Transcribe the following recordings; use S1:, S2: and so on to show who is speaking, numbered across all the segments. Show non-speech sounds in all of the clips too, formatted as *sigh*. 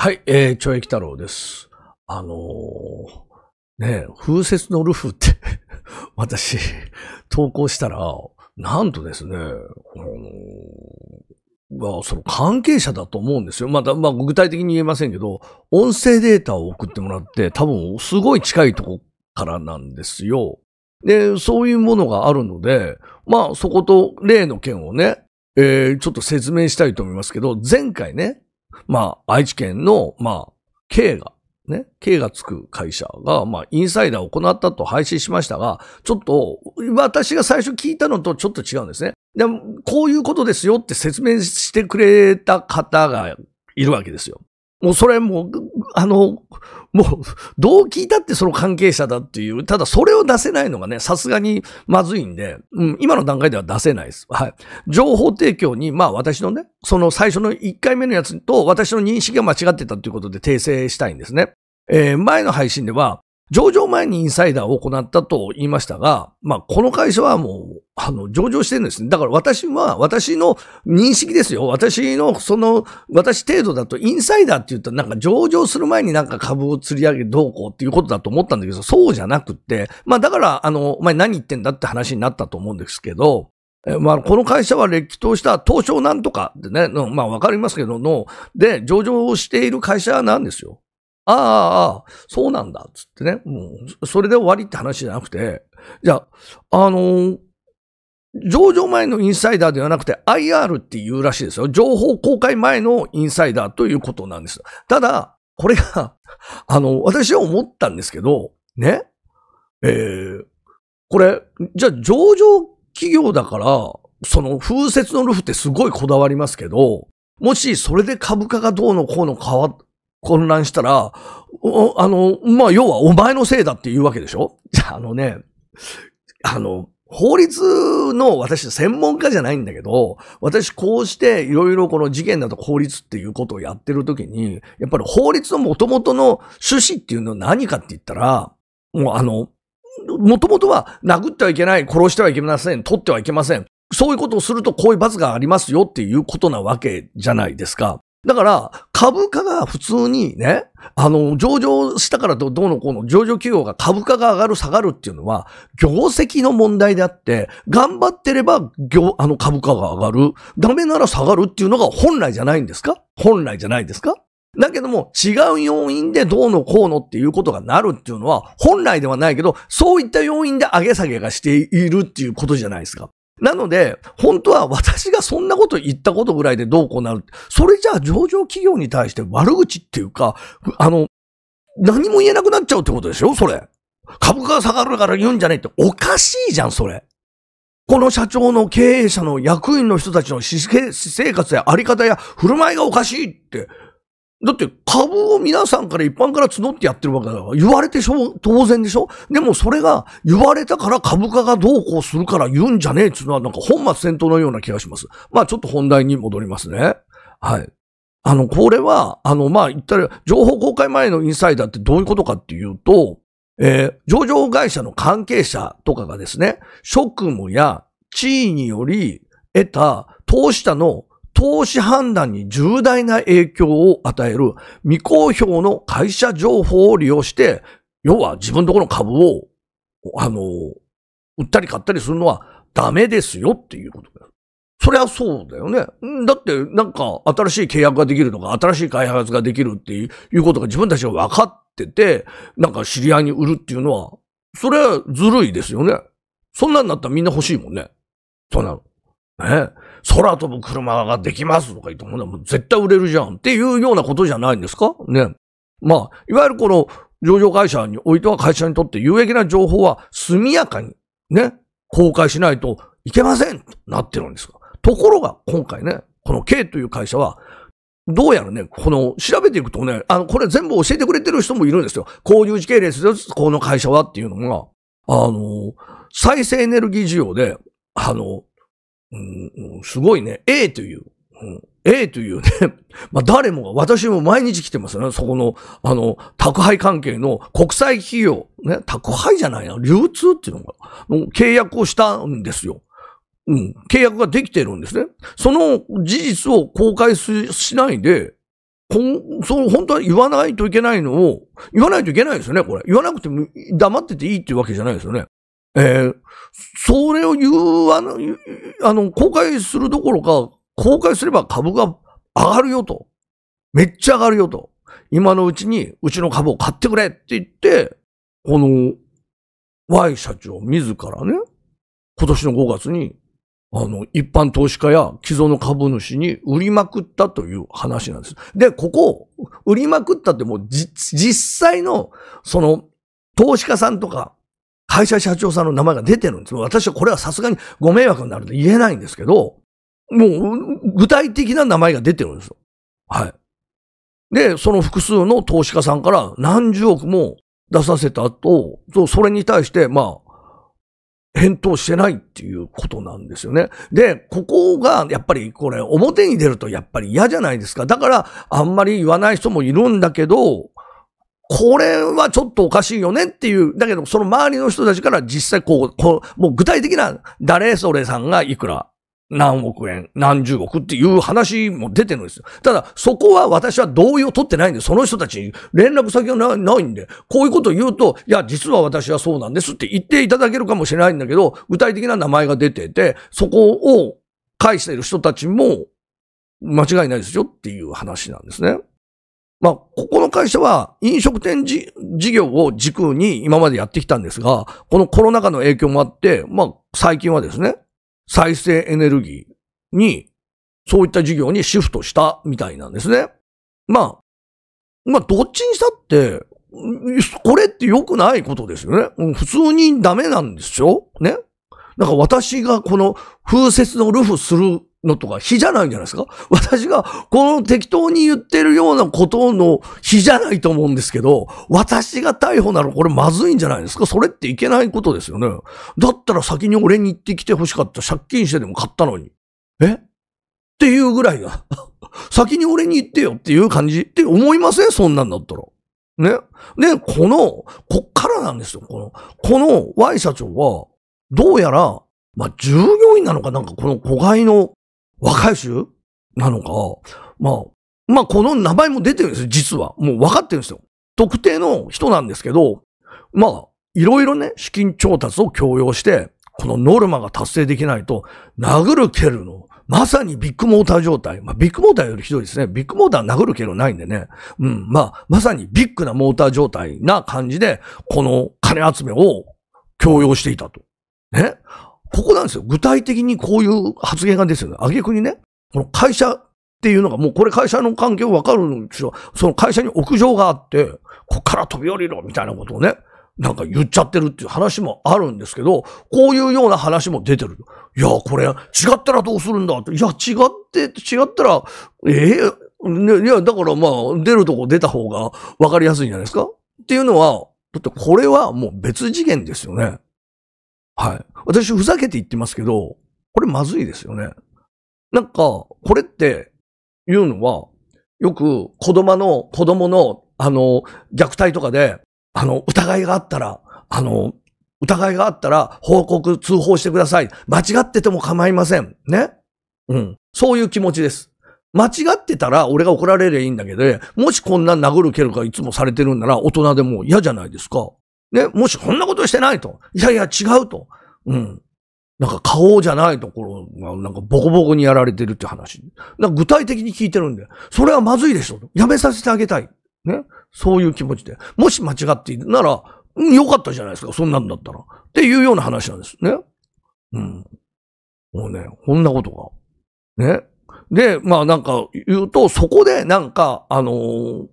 S1: はい、えー、懲役太郎です。あのー、ね、風雪のルフって *laughs* 私、投稿したら、なんとですね、あのー、その関係者だと思うんですよ。また、まあ、具体的に言えませんけど、音声データを送ってもらって、多分、すごい近いとこからなんですよ。で、そういうものがあるので、まあ、そこと例の件をね、えー、ちょっと説明したいと思いますけど、前回ね、まあ、愛知県の、まあ、K が、ね、K がつく会社が、まあ、インサイダーを行ったと配信しましたが、ちょっと、私が最初聞いたのとちょっと違うんですね。でも、こういうことですよって説明してくれた方がいるわけですよ。もうそれもう、あの、もう、どう聞いたってその関係者だっていう、ただそれを出せないのがね、さすがにまずいんで、うん、今の段階では出せないです。はい。情報提供に、まあ私のね、その最初の1回目のやつと私の認識が間違ってたということで訂正したいんですね。えー、前の配信では、上場前にインサイダーを行ったと言いましたが、まあ、この会社はもう、あの、上場してるんですね。だから私は、私の認識ですよ。私の、その、私程度だと、インサイダーって言ったらなんか上場する前になんか株を釣り上げどうこうっていうことだと思ったんだけど、そうじゃなくって、まあ、だから、あの、お前何言ってんだって話になったと思うんですけど、まあ、この会社は歴史とした東証なんとかってね、まあわかりますけどの、で、上場している会社なんですよ。ああ、ああ、そうなんだ、つってね、もうそれで終わりって話じゃなくて、じゃあ、あのー、上場前のインサイダーではなくて IR っていうらしいですよ。情報公開前のインサイダーということなんです。ただ、これが、*laughs* あの、私は思ったんですけど、ね。えー、これ、じゃあ上場企業だから、その風雪のルフってすごいこだわりますけど、もしそれで株価がどうのこうの変わっ混乱したら、おあの、まあ、要はお前のせいだって言うわけでしょあのね、あの、法律の私専門家じゃないんだけど、私こうしていろいろこの事件だと法律っていうことをやってるときに、やっぱり法律の元々の趣旨っていうのは何かって言ったら、もうあの、元々は殴ってはいけない、殺してはいけません、取ってはいけません。そういうことをするとこういう罰がありますよっていうことなわけじゃないですか。だから、株価が普通にね、あの、上場したからどうのこうの、上場企業が株価が上がる下がるっていうのは、業績の問題であって、頑張ってれば、業、あの株価が上がる、ダメなら下がるっていうのが本来じゃないんですか本来じゃないですかだけども、違う要因でどうのこうのっていうことがなるっていうのは、本来ではないけど、そういった要因で上げ下げがしているっていうことじゃないですか。なので、本当は私がそんなこと言ったことぐらいでどうこうなる。それじゃあ上場企業に対して悪口っていうか、あの、何も言えなくなっちゃうってことでしょそれ。株価が下がるから言うんじゃねえって、おかしいじゃん、それ。この社長の経営者の役員の人たちの私生活やあり方や振る舞いがおかしいって、だって株を皆さんから一般から募ってやってるわけだから、言われてしょ、当然でしょでもそれが言われたから株価がどうこうするから言うんじゃねえっていうのはなんか本末戦闘のような気がします。まあちょっと本題に戻りますね。はい。あの、これは、あの、まあ言ったら、情報公開前のインサイダーってどういうことかっていうと、えー、上場会社の関係者とかがですね、職務や地位により得た投資者の投資判断に重大な影響を与える未公表の会社情報を利用して、要は自分のところの株を、あの、売ったり買ったりするのはダメですよっていうことだよ。そりゃそうだよね。だって、なんか、新しい契約ができるとか、新しい開発ができるっていうことが自分たちが分かってて、なんか知り合いに売るっていうのは、それはずるいですよね。そんなんなったらみんな欲しいもんね。そうなの。ね、空飛ぶ車ができますとか言っても、も絶対売れるじゃんっていうようなことじゃないんですかね。まあ、いわゆるこの上場会社においては会社にとって有益な情報は速やかにね、公開しないといけませんとなってるんですが。ところが今回ね、この K という会社は、どうやらね、この、調べていくとね、あの、これ全部教えてくれてる人もいるんですよ。こういう時系列です、この会社はっていうのが、あの、再生エネルギー需要で、あの、すごいね。A という、A というね、*laughs* まあ、誰もが、私も毎日来てますよね。そこの、あの、宅配関係の国際企業、ね、宅配じゃないな、流通っていうのが、契約をしたんですよ。うん、契約ができてるんですね。その事実を公開しないで、こん、そう、本当は言わないといけないのを、言わないといけないですよね、これ。言わなくても黙ってていいっていうわけじゃないですよね。えー、それを言う、あの、あの、公開するどころか、公開すれば株が上がるよと。めっちゃ上がるよと。今のうちに、うちの株を買ってくれって言って、この、Y 社長自らね、今年の5月に、あの、一般投資家や既存の株主に売りまくったという話なんです。で、ここ、売りまくったってもう、実際の、その、投資家さんとか、会社社長さんの名前が出てるんです。私はこれはさすがにご迷惑になると言えないんですけど、もう具体的な名前が出てるんですよ。はい。で、その複数の投資家さんから何十億も出させた後、それに対して、まあ、返答してないっていうことなんですよね。で、ここが、やっぱりこれ、表に出るとやっぱり嫌じゃないですか。だから、あんまり言わない人もいるんだけど、これはちょっとおかしいよねっていう、だけどその周りの人たちから実際こう、こうもう具体的な誰それさんがいくら、何億円、何十億っていう話も出てるんですよ。ただ、そこは私は同意を取ってないんで、その人たちに連絡先がないんで、こういうことを言うと、いや、実は私はそうなんですって言っていただけるかもしれないんだけど、具体的な名前が出てて、そこを返している人たちも間違いないですよっていう話なんですね。まあ、ここの会社は飲食店事業を軸に今までやってきたんですが、このコロナ禍の影響もあって、まあ、最近はですね、再生エネルギーに、そういった事業にシフトしたみたいなんですね。まあ、まあ、どっちにしたって、これって良くないことですよね。普通にダメなんですよ。ね。だから私がこの風雪のルフするのとか、比じゃないんじゃないですか私が、この適当に言ってるようなことの比じゃないと思うんですけど、私が逮捕ならこれまずいんじゃないですかそれっていけないことですよね。だったら先に俺に行ってきて欲しかった。借金してでも買ったのに。えっていうぐらいが。*laughs* 先に俺に行ってよっていう感じって思いませんそんなんだったら。ね。で、この、こっからなんですよ。この、この Y 社長は、どうやら、まあ、従業員なのかなんかこの子飼いの若い衆なのか、まあ、まあ、この名前も出てるんですよ、実は。もう分かってるんですよ。特定の人なんですけど、まあ、いろいろね、資金調達を強要して、このノルマが達成できないと、殴る蹴るの、まさにビッグモーター状態。まあ、ビッグモーターよりひどいですね。ビッグモーター殴る蹴るないんでね。うん、まあ、まさにビッグなモーター状態な感じで、この金集めを強要していたと。ね。ここなんですよ。具体的にこういう発言がですよね。あげくにね、この会社っていうのが、もうこれ会社の関係をわかるんですよ。その会社に屋上があって、こっから飛び降りろみたいなことをね、なんか言っちゃってるっていう話もあるんですけど、こういうような話も出てる。いや、これ、違ったらどうするんだって。いや、違って、違ったら、ええー、ね、いや、だからまあ、出るとこ出た方がわかりやすいんじゃないですかっていうのは、だってこれはもう別次元ですよね。はい。私、ふざけて言ってますけど、これまずいですよね。なんか、これって言うのは、よく子供の、子供の、あの、虐待とかで、あの、疑いがあったら、あの、疑いがあったら報告、通報してください。間違ってても構いません。ね。うん。そういう気持ちです。間違ってたら俺が怒られりゃいいんだけど、もしこんな殴る蹴るかいつもされてるんなら大人でも嫌じゃないですか。ね、もしこんなことしてないと。いやいや、違うと。うん。なんか顔じゃないところが、なんかボコボコにやられてるって話。なんか具体的に聞いてるんで、それはまずいでしょ。やめさせてあげたい。ね。そういう気持ちで。もし間違っているなら、良かったじゃないですか。そんなんだったら。っていうような話なんですね。うん。もうね、こんなことが。ね。で、まあなんか言うと、そこでなんか、あのー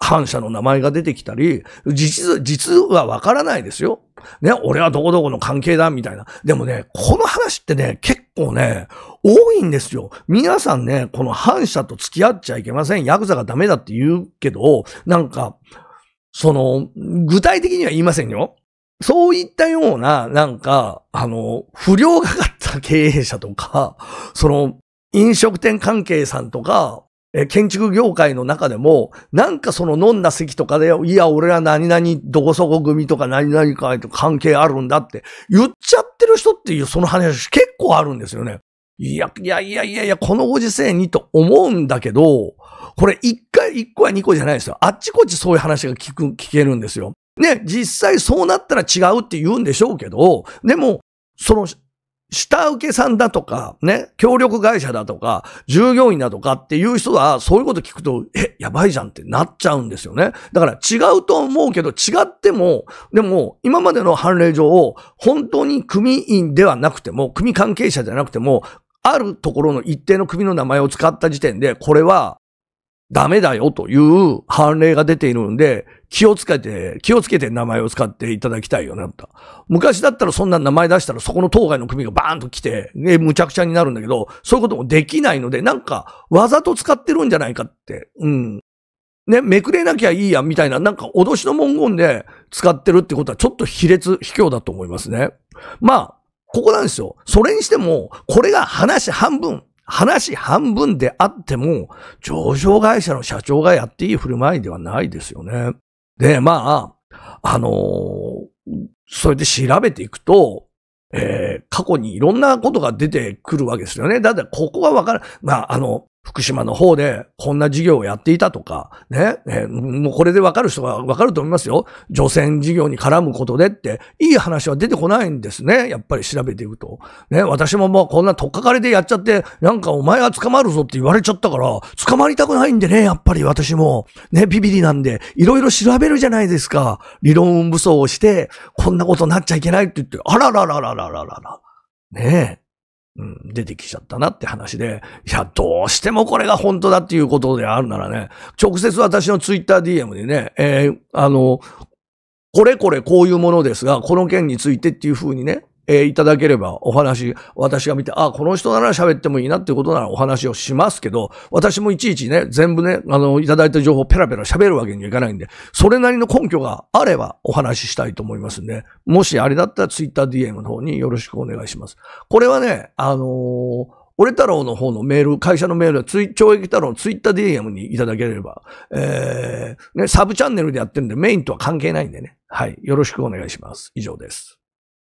S1: 反社の名前が出てきたり、実、実はわからないですよ。ね、俺はどこどこの関係だ、みたいな。でもね、この話ってね、結構ね、多いんですよ。皆さんね、この反社と付き合っちゃいけません。ヤクザがダメだって言うけど、なんか、その、具体的には言いませんよ。そういったような、なんか、あの、不良がかった経営者とか、その、飲食店関係さんとか、え建築業界の中でも、なんかその飲んだ席とかで、いや、俺は何々どこそこ組とか何々会と関係あるんだって言っちゃってる人っていうその話結構あるんですよね。いや、いやいやいやいや、このご時世にと思うんだけど、これ一回、一個や二個じゃないですよ。あっちこっちそういう話が聞く、聞けるんですよ。ね、実際そうなったら違うって言うんでしょうけど、でも、その下請けさんだとか、ね、協力会社だとか、従業員だとかっていう人は、そういうこと聞くと、え、やばいじゃんってなっちゃうんですよね。だから違うと思うけど、違っても、でも、今までの判例上を、本当に組員ではなくても、組関係者じゃなくても、あるところの一定の組の名前を使った時点で、これはダメだよという判例が出ているんで、気をつけて、気をつけて名前を使っていただきたいよなと。昔だったらそんな名前出したらそこの当該の組がバーンと来て、ね、むちゃくちゃになるんだけど、そういうこともできないので、なんか、わざと使ってるんじゃないかって、うん。ね、めくれなきゃいいや、みたいな、なんか脅しの文言で使ってるってことはちょっと卑劣、卑怯だと思いますね。まあ、ここなんですよ。それにしても、これが話半分、話半分であっても、上場会社の社長がやっていい振る舞いではないですよね。で、まあ、あのー、それで調べていくと、えー、過去にいろんなことが出てくるわけですよね。だって、ここはわから、まあ、あの、福島の方でこんな事業をやっていたとか、ね、えもうこれでわかる人がわかると思いますよ。除染事業に絡むことでって、いい話は出てこないんですね。やっぱり調べていくと。ね、私ももうこんなとっかかりでやっちゃって、なんかお前は捕まるぞって言われちゃったから、捕まりたくないんでね、やっぱり私も。ね、ビビリなんで、いろいろ調べるじゃないですか。理論武装をして、こんなことになっちゃいけないって言って、あらららららららら。ねえ。うん、出てきちゃったなって話で、いや、どうしてもこれが本当だっていうことであるならね、直接私のツイッター DM にね、えー、あの、これこれこういうものですが、この件についてっていうふうにね、えー、いただければお話、私が見て、あ、この人なら喋ってもいいなっていうことならお話をしますけど、私もいちいちね、全部ね、あの、いただいた情報ペラペラ喋るわけにはいかないんで、それなりの根拠があればお話ししたいと思いますんで、もしあれだったら TwitterDM の方によろしくお願いします。これはね、あのー俺太郎の方のメール、会社のメールは、超駅太郎のツイッター DM にいただければ、えー、ね、サブチャンネルでやってるんでメインとは関係ないんでね。はい。よろしくお願いします。以上です。